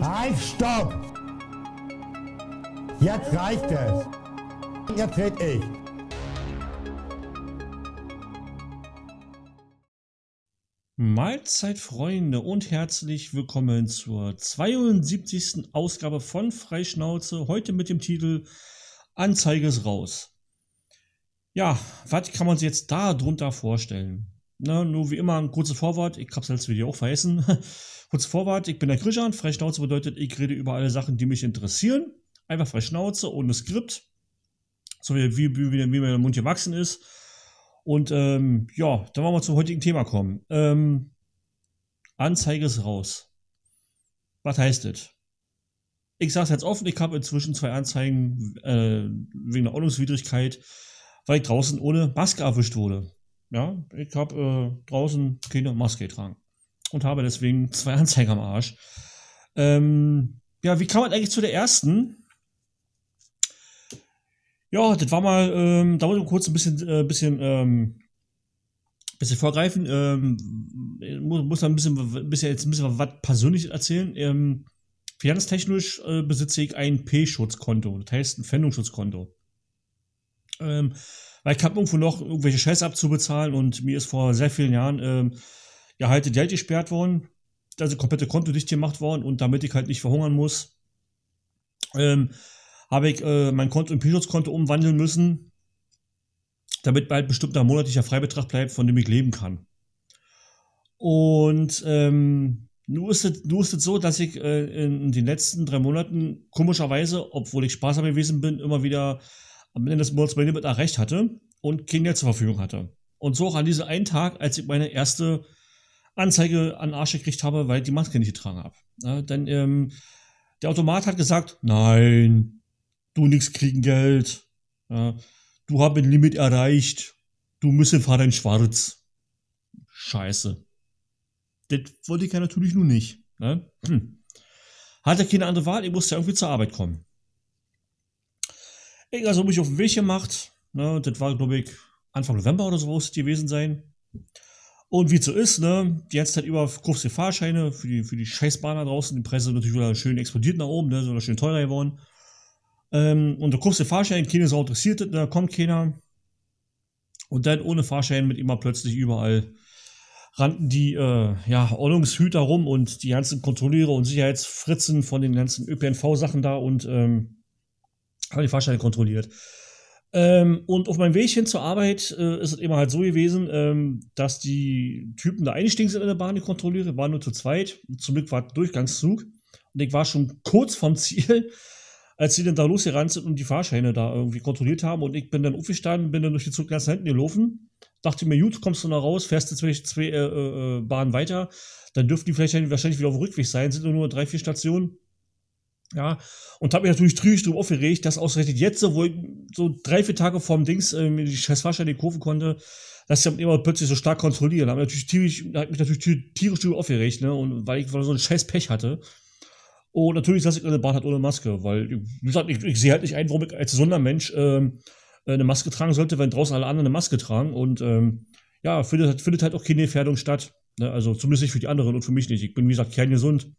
Halt, stopp! Jetzt reicht es. Jetzt red ich. Mahlzeit, Freunde, und herzlich willkommen zur 72. Ausgabe von Freischnauze. Heute mit dem Titel Anzeige ist raus. Ja, was kann man sich jetzt darunter vorstellen? Ne, nur wie immer ein kurzes Vorwort. Ich hab's letztes Video auch vergessen. Kurz Vorwort, ich bin der Krishan. Freischnauze bedeutet, ich rede über alle Sachen, die mich interessieren. Einfach Freischnauze, ohne Skript. So wie, wie, wie, wie mir der Mund gewachsen ist. Und ähm, ja, dann wollen wir zum heutigen Thema kommen. Ähm, Anzeige ist raus. Was heißt das? Ich sage es jetzt offen, ich habe inzwischen zwei Anzeigen äh, wegen der Ordnungswidrigkeit, weil ich draußen ohne Maske erwischt wurde. Ja, ich habe äh, draußen keine Maske getragen und habe deswegen zwei Anzeiger am Arsch. Ähm, ja, wie kam man eigentlich zu der ersten? Ja, das war mal, ähm, da muss ich kurz ein bisschen, äh, bisschen, ähm, bisschen vorgreifen. Ähm, muss, muss da ein bisschen, bisschen, jetzt ein bisschen was persönlich erzählen. Ähm, finanztechnisch äh, besitze ich ein P-Schutzkonto, das heißt ein Pfändungsschutzkonto. Ähm, weil ich habe irgendwo noch irgendwelche Scheiße abzubezahlen und mir ist vor sehr vielen Jahren ähm, ja halt Geld gesperrt worden, also komplette Konto dicht gemacht worden und damit ich halt nicht verhungern muss, ähm, habe ich äh, mein Konto in Pilotskonto umwandeln müssen, damit bald bestimmter monatlicher Freibetrag bleibt, von dem ich leben kann. Und ähm, nur ist, es, nur ist es so, dass ich äh, in den letzten drei Monaten komischerweise, obwohl ich sparsam gewesen bin, immer wieder am Ende des Monats mein Limit erreicht hatte und kein Geld zur Verfügung hatte. Und so auch an diesem einen Tag, als ich meine erste Anzeige an Arsch gekriegt habe, weil ich die Maske nicht getragen habe. Ja, denn ähm, der Automat hat gesagt, nein, du nix kriegen Geld, ja, du hast ein Limit erreicht, du müssen fahren in Schwarz. Scheiße. Das wollte ich ja natürlich nun nicht. Ne? Hm. Hatte keine andere Wahl, ich musste irgendwie zur Arbeit kommen. Egal, so habe ich auf den Weg gemacht. Ne, das war, glaube ich, Anfang November oder so muss es gewesen sein. Und wie es so ist, ne, die ganze Zeit über kaufst Fahrscheine für die, für die Scheißbahn draußen. Die Preise sind natürlich wieder schön explodiert nach oben, ne, sind wieder schön teurer geworden. Ähm, und der kaufst Fahrschein, keine Sau interessiert, da ne, kommt keiner. Und dann ohne Fahrschein mit immer plötzlich überall rannten die äh, ja, Ordnungshüter rum und die ganzen Kontrolliere und Sicherheitsfritzen von den ganzen ÖPNV-Sachen da und ähm, habe die Fahrscheine kontrolliert. Ähm, und auf meinem Weg hin zur Arbeit äh, ist es immer halt so gewesen, ähm, dass die Typen da eingestiegen sind in der Bahn, die Kontrolleure, waren nur zu zweit. Zum Glück war Durchgangszug. Und ich war schon kurz vom Ziel, als sie dann da losgerannt sind und die Fahrscheine da irgendwie kontrolliert haben. Und ich bin dann aufgestanden, bin dann durch den Zug ganz hinten gelaufen. Dachte mir, gut, kommst du noch raus, fährst jetzt zwei, zwei äh, äh, Bahnen weiter. Dann dürften die vielleicht wahrscheinlich wieder auf dem Rückweg sein, sind nur drei, vier Stationen. Ja, und habe mich natürlich trügisch darüber aufgeregt, dass ausgerechnet jetzt, wo ich so drei, vier Tage vorm Dings ähm, die Scheißfahrstelle kaufen konnte, dass ich immer plötzlich so stark kontrollieren. Habe natürlich hat mich natürlich tierisch darüber aufgeregt, ne? Und weil ich so ein scheiß Pech hatte. Und natürlich saß ich in der Bart ohne Maske, weil, wie gesagt, ich, ich sehe halt nicht ein, warum ich als gesunder Mensch ähm, äh, eine Maske tragen sollte, wenn draußen alle anderen eine Maske tragen. Und ähm, ja, findet, findet halt auch keine Gefährdung statt. Ne? Also zumindest nicht für die anderen und für mich nicht. Ich bin, wie gesagt, kerngesund.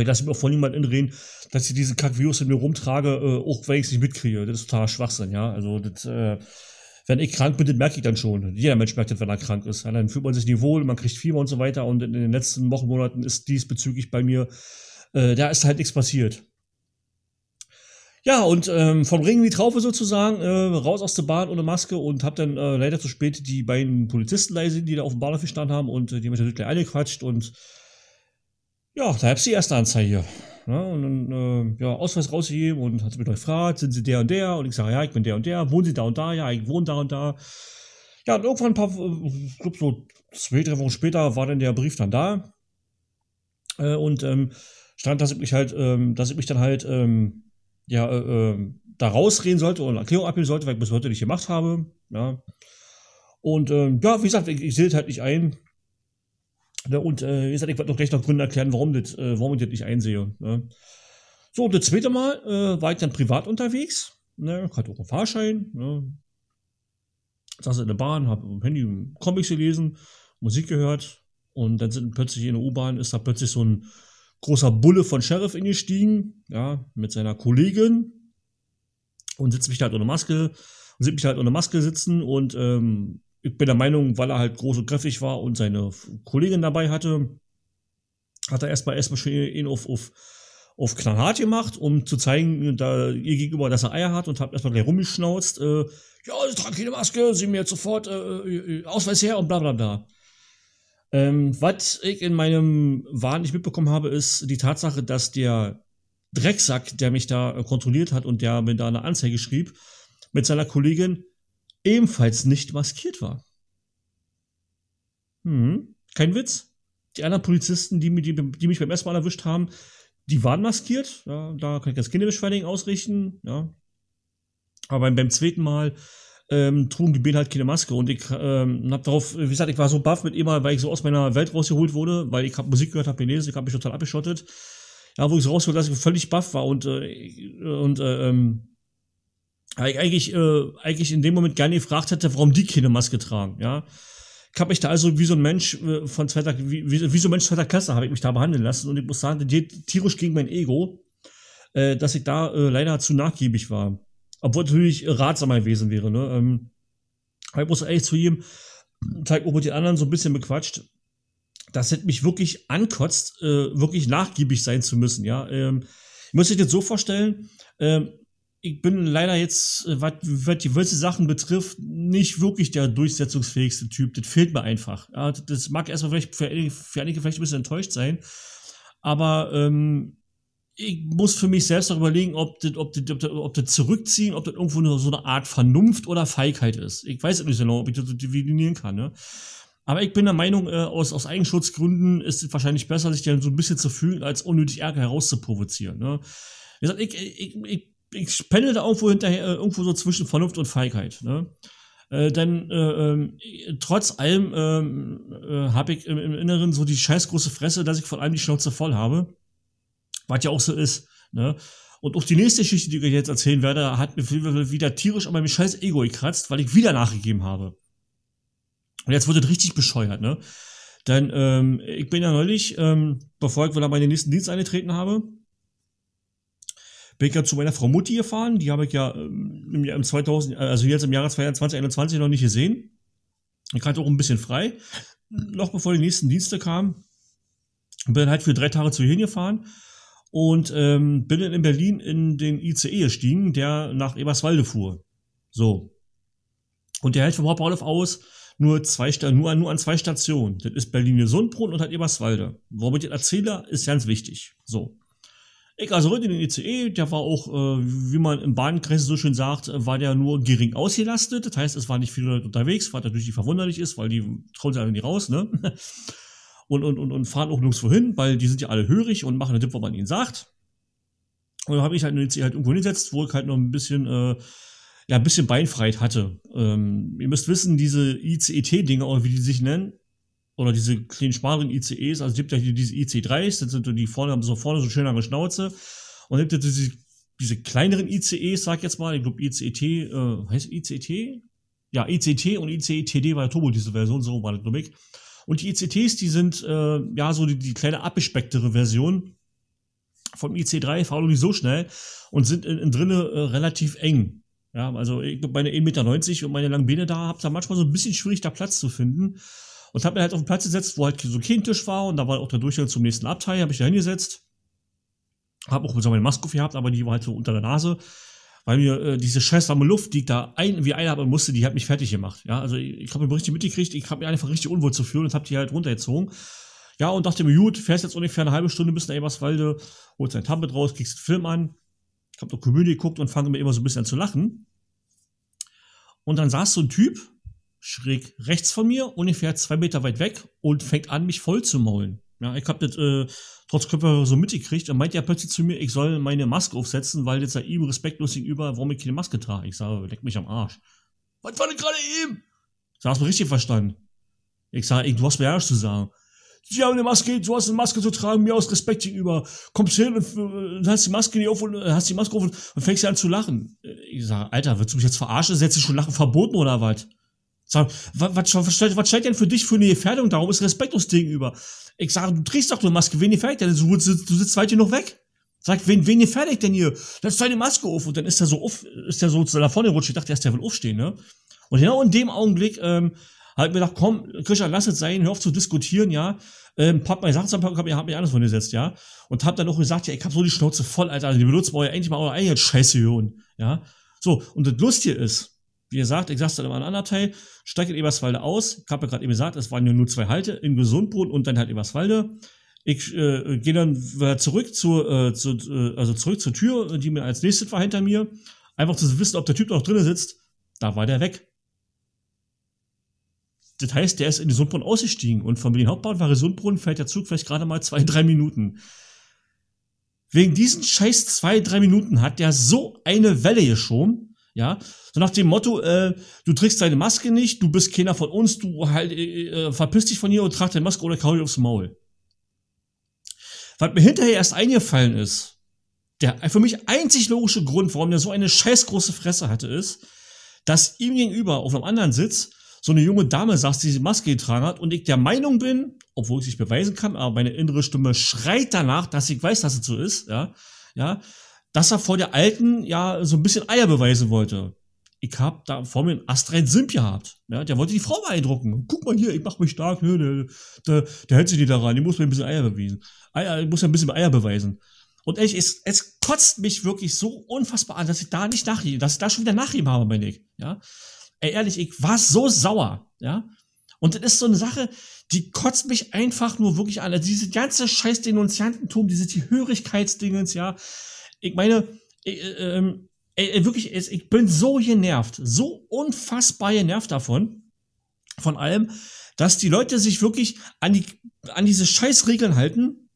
Ich lasse mich auch von niemandem inreden, dass ich diese Kackvirus in mir rumtrage, äh, auch wenn ich es nicht mitkriege. Das ist totaler Schwachsinn, ja. Also, das, äh, wenn ich krank bin, das merke ich dann schon. Jeder Mensch merkt das, wenn er krank ist. Ja, dann fühlt man sich nie wohl, man kriegt Fieber und so weiter. Und in den letzten Wochen, Monaten ist diesbezüglich bei mir, äh, da ist halt nichts passiert. Ja, und ähm, vom Ring in die Traufe sozusagen, äh, raus aus der Bahn ohne Maske und habe dann äh, leider zu spät die beiden Polizisten leise, die da auf dem Bahnhof gestanden haben und äh, die haben mich natürlich gleich eingequatscht und ja, da gab es die erste Anzeige. Ne? Und dann, äh, ja, Ausweis rausgegeben und hat sie mich gefragt, sind Sie der und der? Und ich sage, ja, ich bin der und der. Wohnen Sie da und da? Ja, ich wohne da und da. Ja, und irgendwann ein paar, äh, ich glaube so zwei, drei Wochen später war dann der Brief dann da. Äh, und ähm, stand, dass ich mich halt, ähm, dass ich mich dann halt, ähm, ja, äh, ähm, da rausreden sollte und Erklärung abgeben sollte, weil ich bis heute nicht gemacht habe. Ja. Und ähm, ja, wie gesagt, ich, ich sehe es halt nicht ein, Ne, und äh, wie gesagt, ich werde noch gleich noch Gründe erklären, warum, das, äh, warum ich das nicht einsehe. Ne? So, das zweite Mal äh, war ich dann privat unterwegs. Ne? Ich hatte auch einen Fahrschein. Ne? Saß in der Bahn, habe im Handy Comics gelesen, Musik gehört. Und dann sind plötzlich in der U-Bahn, ist da plötzlich so ein großer Bulle von Sheriff ingestiegen, ja, mit seiner Kollegin. Und sitzt mich da halt ohne Maske, und sieht mich halt ohne Maske sitzen und ähm, ich bin der Meinung, weil er halt groß und kräftig war und seine Kollegin dabei hatte, hat er erstmal erstmal schön ihn auf, auf, auf knallhart gemacht, um zu zeigen, da ihr gegenüber, dass er Eier hat und hat erstmal gleich rumgeschnauzt, äh, ja, ich also trage keine Maske, sieh mir jetzt sofort äh, äh, äh, Ausweis her und bla bla bla. Ähm, was ich in meinem Wahn nicht mitbekommen habe, ist die Tatsache, dass der Drecksack, der mich da kontrolliert hat und der mir da eine Anzeige schrieb, mit seiner Kollegin ebenfalls nicht maskiert war. Hm, kein Witz. Die anderen Polizisten, die, die, die mich beim ersten Mal erwischt haben, die waren maskiert. Ja, da kann ich das Kinderbeschwerdigen ausrichten. Ja. Aber beim, beim zweiten Mal ähm, trugen die Bienen halt keine Maske. Und ich ähm, habe darauf, wie gesagt, ich war so baff mit ihm, weil ich so aus meiner Welt rausgeholt wurde, weil ich habe Musik gehört, habe gelesen, ich habe mich total abgeschottet. Ja, wo ich so rausgeholt, dass ich völlig baff war und, äh, und äh, ähm, ich eigentlich, äh, eigentlich in dem Moment gar nicht gefragt hätte, warum die keine Maske tragen, ja. Ich habe mich da also wie so ein Mensch äh, von zweiter, wie, wie, so ein Mensch zweiter Klasse habe ich mich da behandeln lassen und ich muss sagen, das geht tierisch gegen mein Ego, äh, dass ich da äh, leider zu nachgiebig war. Obwohl natürlich ratsamer gewesen wäre, ne. Ähm, aber ich muss ehrlich zu ihm, Teig auch mit den anderen so ein bisschen bequatscht, das hätte mich wirklich ankotzt, äh, wirklich nachgiebig sein zu müssen, ja. Ähm, ich muss ihr das so vorstellen, ähm, ich bin leider jetzt, äh, was, die gewisse Sachen betrifft, nicht wirklich der durchsetzungsfähigste Typ. Das fehlt mir einfach. Ja, das mag erstmal vielleicht für einige, für einige vielleicht ein bisschen enttäuscht sein, aber ähm, ich muss für mich selbst auch überlegen, ob das, ob, das, ob, das, ob das Zurückziehen, ob das irgendwo eine, so eine Art Vernunft oder Feigheit ist. Ich weiß nicht genau, ob ich das definieren kann. Ne? Aber ich bin der Meinung, äh, aus, aus Eigenschutzgründen ist es wahrscheinlich besser, sich dann so ein bisschen zu fühlen, als unnötig Ärger herauszuprovozieren. Ne? Wie gesagt, ich, ich, ich ich pendel da irgendwo hinterher, äh, irgendwo so zwischen Vernunft und Feigheit. Ne? Äh, denn äh, äh, trotz allem ähm, äh, habe ich im, im, Inneren so die scheiß große Fresse, dass ich vor allem die Schnauze voll habe. Was ja auch so ist. Ne? Und auch die nächste Geschichte, die ich euch jetzt erzählen werde, hat mir wieder tierisch an meinem scheiß Ego gekratzt, weil ich wieder nachgegeben habe. Und jetzt wird es richtig bescheuert, ne? Denn ähm, ich bin ja neulich, ähm, bevor ich wieder meinen nächsten Dienst eingetreten habe, bin ich ja zu meiner Frau Mutti gefahren, die habe ich ja ähm, im, Jahr, im 2000, äh, also jetzt im Jahre 2021 noch nicht gesehen. Ich hatte auch ein bisschen frei, noch bevor die nächsten Dienste kamen. Bin halt für drei Tage zu ihr gefahren und ähm, bin dann in Berlin in den ICE gestiegen, der nach Eberswalde fuhr. So. Und der hält vom Hauptbahnhof aus nur, zwei, nur, nur an zwei Stationen. Das ist Berlin-Gesundbrunn und hat Eberswalde. Warum ich das erzähle, ist ganz wichtig. So. Ich also rück in den ICE, der war auch, äh, wie man im Bahnkreis so schön sagt, äh, war der nur gering ausgelastet. Das heißt, es waren nicht viele Leute unterwegs, was natürlich nicht verwunderlich ist, weil die trauen sich alle nicht raus, ne? Und, und, und, und fahren auch nirgendwo hin, weil die sind ja alle hörig und machen Tipp, was man ihnen sagt. Und da habe ich halt in den ICE e e halt irgendwo hingesetzt, wo ich halt noch ein bisschen, äh, ja, ein bisschen Beinfreiheit hatte. Ähm, ihr müsst wissen, diese ICET-Dinger, e wie die sich nennen, oder diese kleinen schmaleren ICEs, also es gibt ja diese IC3s, das sind die vorne, haben so vorne so schön lange Schnauze und es gibt ja diese, diese kleineren ICEs, sag ich jetzt mal, ich glaube ICET, äh, heißt ICT? E ja, ICT e und ICETD war ja Turbo, diese Version, so war das, glaube ich. Und die ICTs, e die sind äh, ja so die, die kleine abgespecktere Version vom IC3, fahren nicht so schnell und sind in, in drinne äh, relativ eng. Ja, also ich, meine 1,90 Meter und meine langen Beine da habt da manchmal so ein bisschen schwierig, da Platz zu finden. Und habe mir halt auf den Platz gesetzt, wo halt so ein Tisch war und da war auch der Durchgang zum nächsten Abteil, habe ich da hingesetzt. Habe auch so meine Maske gehabt, aber die war halt so unter der Nase. Weil mir äh, diese scheiß warme Luft, die ich da ein, wie einatmen musste, die hat mich fertig gemacht. Ja, also ich, ich habe mir richtig mitgekriegt, ich habe mir einfach richtig unwohl zu fühlen und habe die halt runtergezogen. Ja, und dachte mir, gut, fährst jetzt ungefähr eine halbe Stunde bis nach Eberswalde, holst dein Tablet raus, kriegst einen Film an. Ich habe noch Komödie geguckt und fange mir immer so ein bisschen an zu lachen. Und dann saß so ein Typ, schräg rechts von mir, ungefähr zwei Meter weit weg und fängt an, mich voll zu maulen. Ja, ich hab das äh, trotz Körper so mitgekriegt und meint ja plötzlich zu mir, ich soll meine Maske aufsetzen, weil jetzt er ihm respektlos gegenüber, warum ich keine Maske trage. Ich sage, leck mich am Arsch. Was war denn gerade ihm? Du hast mich richtig verstanden. Ich sage, du hast mir ehrlich zu sagen. Sie haben eine Maske, du hast eine Maske zu tragen, mir aus Respekt gegenüber. Kommst hin und, und äh, hast die Maske nicht auf und äh, hast die Maske auf und, fängst an zu lachen. Ich sage, Alter, willst du mich jetzt verarschen? Setzt du schon Lachen verboten oder was? Sag, was, was, was, was steht denn für dich für eine Gefährdung? Darum ist respektlos gegenüber. Ich sage, du trägst doch eine Maske, wen gefährdet denn? Du, sitzt, du sitzt weit hier noch weg. Sag, wen, wen gefährdet denn hier? Lass deine Maske auf. Und dann ist er so auf, ist er so da vorne rutscht. Ich dachte erst, der will aufstehen, ne? Und genau in dem Augenblick, ähm, halt mir gedacht, komm, Christian, lass es sein, hör auf zu diskutieren, ja. Ähm, Papa, ich sag's dann, Papa, ihr habt mich anders von gesetzt, ja. Und hab dann auch gesagt, ja, ich hab so die Schnauze voll, Alter, also die benutzt bei euch endlich mal eure eigene Scheiße hier und, ja. So, und das Lustige ist, wie gesagt, ich sag's dann immer an anderen Teil, steigt in Eberswalde aus. Ich habe ja gerade eben gesagt, es waren ja nur zwei Halte in Gesundbrunn und dann halt Eberswalde. Ich äh, gehe dann zurück zur, äh, zu, äh, also zurück zur Tür, die mir als nächstes war hinter mir. Einfach zu wissen, ob der Typ noch drinnen sitzt. Da war der weg. Das heißt, der ist in Gesundbrunn ausgestiegen und von Berlin Hauptbahn war Gesundbrunn fährt der Zug vielleicht gerade mal zwei, drei Minuten. Wegen diesen scheiß zwei, drei Minuten hat der so eine Welle geschoben. Ja, so nach dem Motto, äh, du trägst deine Maske nicht, du bist keiner von uns, du halt, äh, äh verpiss dich von hier und trag deine Maske oder kau dir aufs Maul. Was mir hinterher erst eingefallen ist, der für mich einzig logische Grund, warum der so eine scheiß große Fresse hatte, ist, dass ihm gegenüber auf einem anderen Sitz so eine junge Dame saß, die diese Maske getragen hat und ich der Meinung bin, obwohl ich es nicht beweisen kann, aber meine innere Stimme schreit danach, dass ich weiß, dass es so ist, ja, ja, dass er vor der alten ja so ein bisschen Eier beweisen wollte. Ich hab da vor mir einen astrein Simp gehabt. Ja, der wollte die Frau beeindrucken. Guck mal hier, ich mach mich stark. Ne, der, ne, der, der hält sich nicht daran. rein. Die muss mir ein bisschen Eier beweisen. Eier, muss ja ein bisschen Eier beweisen. Und ehrlich, es, es kotzt mich wirklich so unfassbar an, dass ich da nicht nach ihm, dass ich da schon wieder nach ihm habe, meine ich. Ja, Ey, ehrlich, ich war so sauer. Ja, und das ist so eine Sache, die kotzt mich einfach nur wirklich an. Also diese ganze scheiß Denunziantentum, diese Hörigkeitsdingens, ja ich meine, ich, äh, äh, wirklich, ich bin so genervt, so unfassbar genervt davon, von allem, dass die Leute sich wirklich an, die, an diese Scheißregeln halten,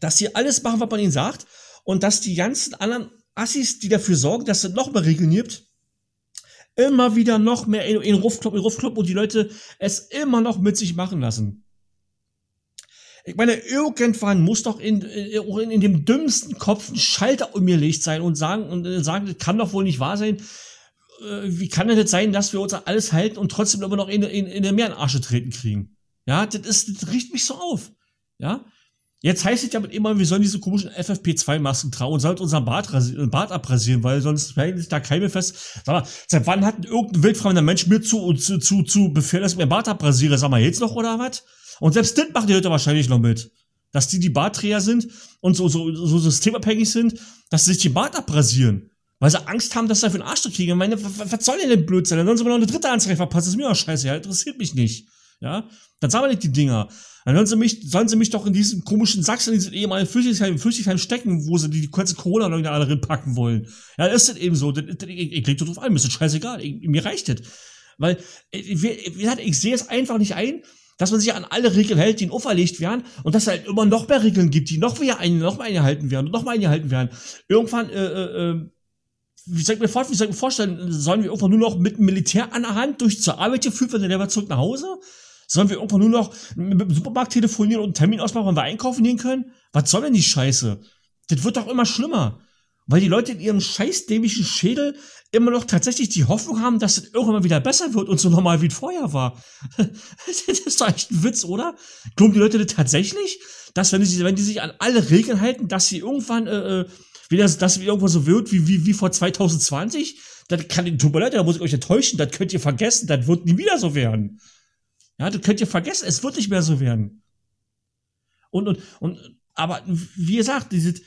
dass sie alles machen, was man ihnen sagt, und dass die ganzen anderen Assis, die dafür sorgen, dass es noch mehr Regeln gibt, immer wieder noch mehr in, in Rufklub, in Rufklub und die Leute es immer noch mit sich machen lassen. Ich meine, irgendwann muss doch in, in, in dem dümmsten Kopf ein Schalter umgelegt sein und sagen, und äh, sagen, das kann doch wohl nicht wahr sein. Äh, wie kann denn das sein, dass wir uns an alles halten und trotzdem immer noch in, in, in den Meerenarsche treten kriegen? Ja, das, ist, das riecht mich so auf. Ja, Jetzt heißt es ja mit immer, wir sollen diese komischen FFP2-Masken tragen und sollen unseren Bart, äh, Bart abrasieren, weil sonst hält sich da Keime fest. Sag mal, seit wann hat irgendein wildfremder Mensch mir zu, zu, zu, zu Befehl, dass ich meinen Bart abrasiere? Sag mal, jetzt noch oder was? Und selbst das macht die Leute wahrscheinlich noch mit. Dass die die Barträger sind und so, so, so systemabhängig sind, dass sie sich den Bart abrasieren. Weil sie Angst haben, dass sie dafür einen Arsch kriegen. Ich meine, was soll denn der Blödsinn? Dann sollen sie mir noch eine dritte Anzeige verpassen. Das Ist mir auch scheiße. Ja, interessiert mich nicht. Ja, dann sagen wir nicht die Dinger. Dann sollen sie mich, sollen sie mich doch in diesen komischen Sachsen, in diesen ehemaligen Flüchtlingsheimen Flüchtlingsheim stecken, wo sie die, die kurze Corona noch da alle packen wollen. Ja, das ist das eben so. Das, das, ich, ich leg drauf ein, mir ist das scheißegal. Ich, mir reicht das. Weil, ich, äh, ich, ich sehe es einfach nicht ein, dass man sich an alle Regeln hält, die in auferlegt werden und dass es halt immer noch mehr Regeln gibt, die noch mehr eingehalten werden und noch mehr eingehalten werden. Irgendwann, äh, äh, äh, wie soll ich mir, vor, wie soll ich mir vorstellen, sollen wir irgendwann nur noch mit dem Militär an der Hand durch zur Arbeit geführt werden, dann zurück nach Hause? Sollen wir irgendwann nur noch mit dem Supermarkt telefonieren und einen Termin ausmachen, wann wir einkaufen gehen können? Was soll denn die Scheiße? Das wird doch immer schlimmer weil die Leute in ihrem scheiß dämlichen Schädel immer noch tatsächlich die Hoffnung haben, dass es irgendwann mal wieder besser wird und so normal wie vorher war. das ist doch echt ein Witz, oder? Glauben die Leute das tatsächlich, dass wenn die, wenn die sich an alle Regeln halten, dass sie irgendwann äh, äh wieder, dass wir irgendwann so wird wie, wie, wie vor 2020? Dann kann, ich, tut mir leid, da muss ich euch enttäuschen, das könnt ihr vergessen, das wird nie wieder so werden. Ja, das könnt ihr vergessen, es wird nicht mehr so werden. Und, und, und, aber wie gesagt, dieses,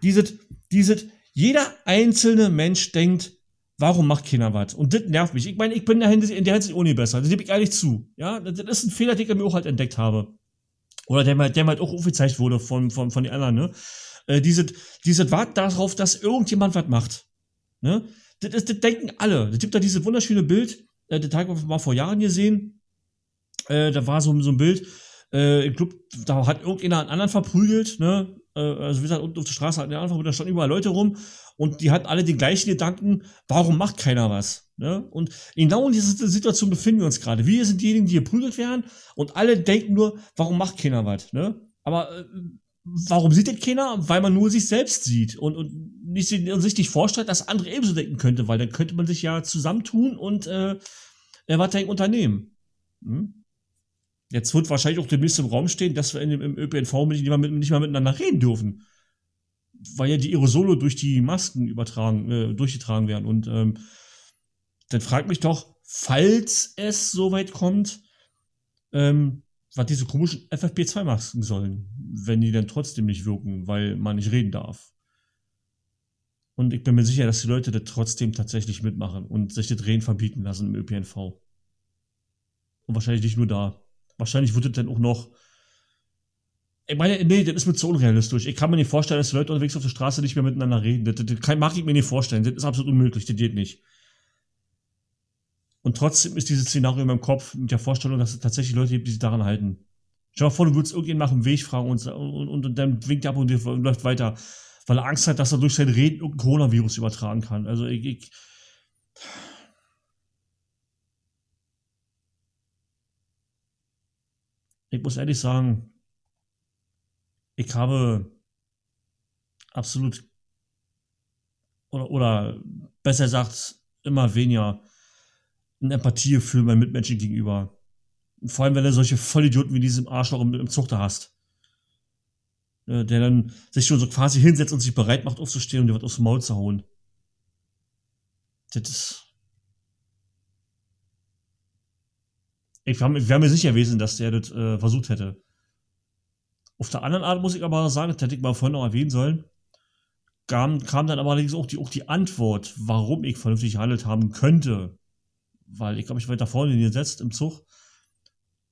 dieses, dieses, jeder einzelne Mensch denkt, warum macht keiner was? Und das nervt mich. Ich meine, ich bin in der Hinsicht auch nicht besser. Das gebe ich ehrlich zu. Ja, das ist ein Fehler, den ich mir auch halt entdeckt habe. Oder der mir, der mir halt auch aufgezeigt wurde von, von, von den anderen, ne? Äh, dieses, dieses Wart darauf, dass irgendjemand was macht. Ne? Das, das, das denken alle. Es gibt da dieses wunderschöne Bild, äh, das habe ich mal vor Jahren gesehen. Äh, da war so, so ein Bild, äh, ich glaube, da hat irgendjemand einen anderen verprügelt, ne? Äh, also wie gesagt, halt unten auf der Straße hatten wir einfach, da standen überall Leute rum und die hatten alle den gleichen Gedanken, warum macht keiner was? Ne? Und genau in dieser Situation befinden wir uns gerade. Wir sind diejenigen, die geprügelt werden und alle denken nur, warum macht keiner was? Ne? Aber äh, warum sieht denn keiner? Weil man nur sich selbst sieht und, und nicht und sich nicht vorstellt, dass andere ebenso denken könnte, weil dann könnte man sich ja zusammentun und äh, was denken unternehmen. Hm? Jetzt wird wahrscheinlich auch demnächst im Raum stehen, dass wir in dem, im ÖPNV nicht mehr, mit, nicht mal miteinander reden dürfen. Weil ja die Aerosole durch die Masken übertragen, äh, durchgetragen werden. Und ähm, dann fragt mich doch, falls es so weit kommt, ähm, was diese komischen FFP2-Masken sollen, wenn die dann trotzdem nicht wirken, weil man nicht reden darf. Und ich bin mir sicher, dass die Leute das trotzdem tatsächlich mitmachen und sich das Drehen verbieten lassen im ÖPNV. Und wahrscheinlich nicht nur da wahrscheinlich wird dann auch noch. Ich meine, nee, das ist mir zu unrealistisch. Ich kann mir nicht vorstellen, dass Leute unterwegs auf der Straße nicht mehr miteinander reden. Das, das, das mag ich mir nicht vorstellen. Das ist absolut unmöglich. Das geht nicht. Und trotzdem ist dieses Szenario in meinem Kopf mit der Vorstellung, dass es tatsächlich Leute gibt, die sich daran halten. Schau mal vor, du würdest irgendjemanden nach dem Weg fragen und, und, und, und dann winkt er ab und, und, läuft weiter, weil er Angst hat, dass er durch sein Reden irgendein Coronavirus übertragen kann. Also ich, ich ich muss ehrlich sagen, ich habe absolut oder, oder besser gesagt immer weniger ein Empathiegefühl meinen Mitmenschen gegenüber. Vor allem, wenn du solche Vollidioten wie diesen Arschloch im, im Zuchter hast. Äh, der dann sich schon so quasi hinsetzt und sich bereit macht aufzustehen und dir was aufs Maul zu hauen. Das ist Ich wäre mir sicher gewesen, dass der das äh, versucht hätte. Auf der anderen Art muss ich aber sagen, das hätte ich mal vorhin noch erwähnen sollen, kam, kam dann aber allerdings auch die, auch die Antwort, warum ich vernünftig gehandelt haben könnte. Weil ich glaube, ich war da vorne gesetzt im Zug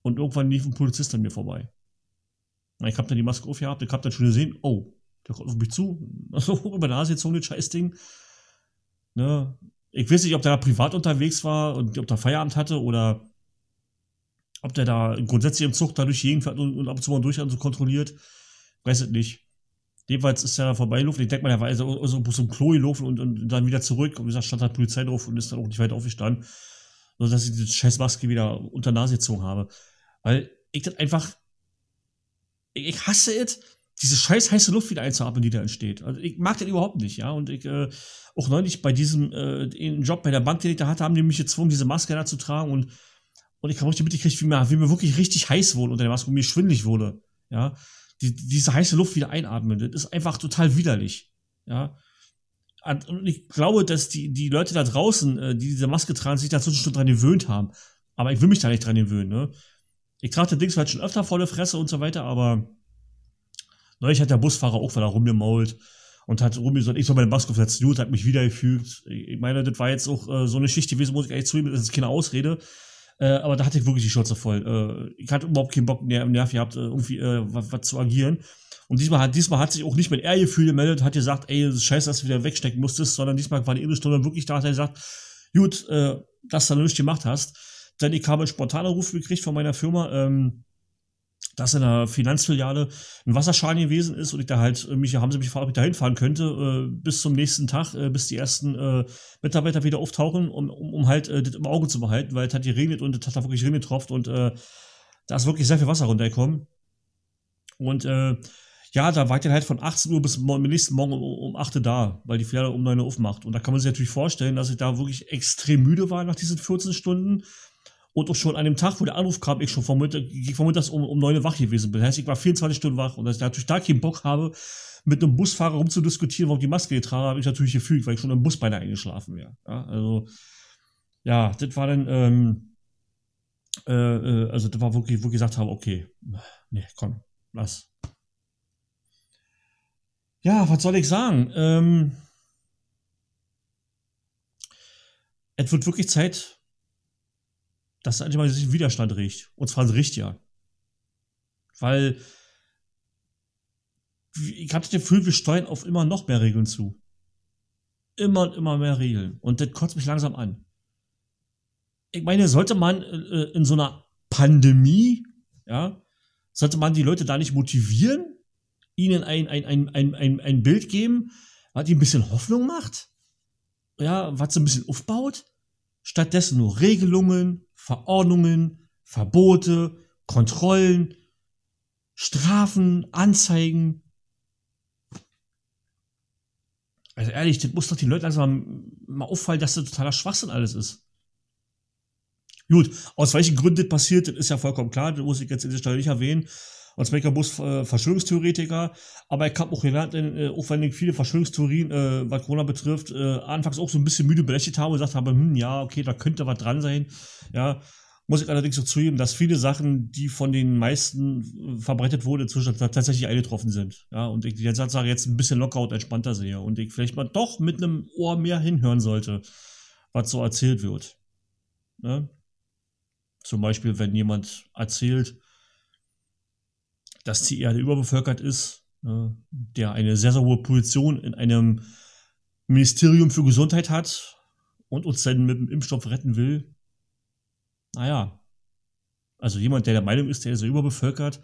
und irgendwann lief ein Polizist an mir vorbei. Ich habe dann die Maske aufgehabt, ich habe dann schon gesehen, oh, der kommt auf mich zu, so hoch über die Nase gezogen, das Scheißding. Ne? Ich weiß nicht, ob der privat unterwegs war und ob der Feierabend hatte oder ob der da grundsätzlich im Zug dadurch jeden fährt und, und ab und zu mal durch und so kontrolliert, weiß ich nicht. Jedenfalls ist er da vorbeigelaufen. Ich denke mal, der war also, also zum Klo gelaufen und, und dann wieder zurück. Und wie gesagt, stand da Polizei drauf und ist dann auch nicht weit aufgestanden. So dass ich diese scheiß Maske wieder unter Nase gezogen habe. Weil ich das einfach. Ich, ich hasse es, diese scheiß heiße Luft wieder einzuatmen, die da entsteht. Also ich mag das überhaupt nicht, ja. Und ich, äh, auch neulich bei diesem äh, Job bei der Bank, den ich da hatte, haben die mich gezwungen, diese Maske da zu tragen und und ich habe richtig mitgekriegt, wie mir, wie mir wirklich richtig heiß wurde unter der Maske und mir schwindlig wurde. Ja. Die, diese heiße Luft wieder einatmen, das ist einfach total widerlich. Ja. Und ich glaube, dass die, die Leute da draußen, äh, die diese Maske tragen, sich dazwischen schon dran gewöhnt haben. Aber ich will mich da nicht dran gewöhnen, ne? Ich trage den Dings halt schon öfter volle Fresse und so weiter, aber neulich hat der Busfahrer auch wieder rumgemault und hat rumgesagt, ich soll meine Maske aufsetzen. der hat mich wiedergefügt. Ich meine, das war jetzt auch äh, so eine Schicht gewesen, muss ich eigentlich zugeben, das ist keine Ausrede. Äh, aber da hatte ich wirklich die Schürze voll. Äh, ich hatte überhaupt keinen Bock mehr im Nerv gehabt, äh, irgendwie äh, was, was, zu agieren. Und diesmal hat, diesmal hat sich auch nicht mit Ehrgefühl gemeldet, hat gesagt, ey, das ist scheiße, dass du wieder wegstecken musstest, sondern diesmal war die Innenstunde wirklich da, hat er gesagt, gut, dass du da nicht gemacht hast. Denn ich habe einen spontanen Ruf gekriegt von meiner Firma, ähm, dass in der Finanzfiliale ein Wasserschaden gewesen ist und ich da halt äh, mich, haben sie mich gefragt, ob ich da hinfahren könnte, äh, bis zum nächsten Tag, äh, bis die ersten äh, Mitarbeiter wieder auftauchen, um, um, um halt äh, das im Auge zu behalten, weil es hat geregnet und es hat da wirklich Regen getropft und äh, da ist wirklich sehr viel Wasser runtergekommen. Und ja, da war ich dann halt von 18 Uhr bis am nächsten Morgen um, um 8 Uhr da, weil die Filiale um 9 Uhr aufmacht. Und da kann man sich natürlich vorstellen, dass ich da wirklich extrem müde war nach diesen 14 Stunden und auch schon an dem Tag, wo der Anruf kam, ich schon vom Mittag, um, um 9 Uhr wach gewesen bin. Das heißt, ich war 24 Stunden wach und dass ich natürlich da keinen Bock habe, mit einem Busfahrer rumzudiskutieren, warum die Maske getragen habe habe ich natürlich gefühlt, weil ich schon im Bus beinahe eingeschlafen wäre. Ja, also, ja, das war dann, ähm, äh, äh, also das war wirklich, wo ich gesagt habe, okay, nee, komm, lass. Ja, was soll ich sagen? Ähm, es wird wirklich Zeit, dass es endlich mal diesen Widerstand riecht. Und zwar riecht ja. Weil ich hatte das Gefühl, wir steuern auf immer noch mehr Regeln zu. Immer und immer mehr Regeln. Und das kotzt mich langsam an. Ich meine, sollte man äh, äh, in so einer Pandemie, ja, sollte man die Leute da nicht motivieren, ihnen ein, ein, ein, ein, ein, ein Bild geben, was ihnen ein bisschen Hoffnung macht? Ja, was sie ein bisschen aufbaut? Stattdessen nur Regelungen, Verordnungen, Verbote, Kontrollen, Strafen, Anzeigen. Also ehrlich, das muss doch den Leuten langsam mal auffallen, dass das totaler Schwachsinn alles ist. Gut, aus welchen Gründen das passiert, das ist ja vollkommen klar, das muss ich jetzt in der Stelle nicht erwähnen als Makerbus äh, Verschwörungstheoretiker, aber ich habe auch gelernt, äh, auch wenn ich viele Verschwörungstheorien, äh, was Corona betrifft, äh, anfangs auch so ein bisschen müde belächelt habe und gesagt habe, hm, ja, okay, da könnte was dran sein, ja, muss ich allerdings so zugeben, dass viele Sachen, die von den meisten äh, verbreitet wurden, inzwischen tatsächlich eingetroffen sind. Ja, und ich die Tatsache jetzt ein bisschen locker und entspannter sehe und ich vielleicht mal doch mit einem Ohr mehr hinhören sollte, was so erzählt wird. Ne? Zum Beispiel, wenn jemand erzählt, dass die Erde überbevölkert ist, ne, der eine sehr, sehr hohe Position in einem Ministerium für Gesundheit hat und uns dann mit dem Impfstoff retten will. Naja, also jemand, der der Meinung ist, der ist überbevölkert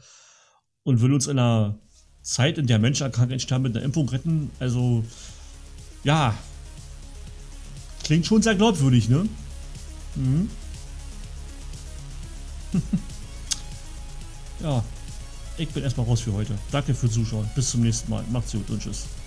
und will uns in einer Zeit, in der Menschen erkrankt Krankheiten sterben, mit einer Impfung retten. Also, ja, klingt schon sehr glaubwürdig, ne? Mhm. ja. Ich bin erstmal raus für heute. Danke fürs Zuschauen. Bis zum nächsten Mal. Macht's gut und tschüss.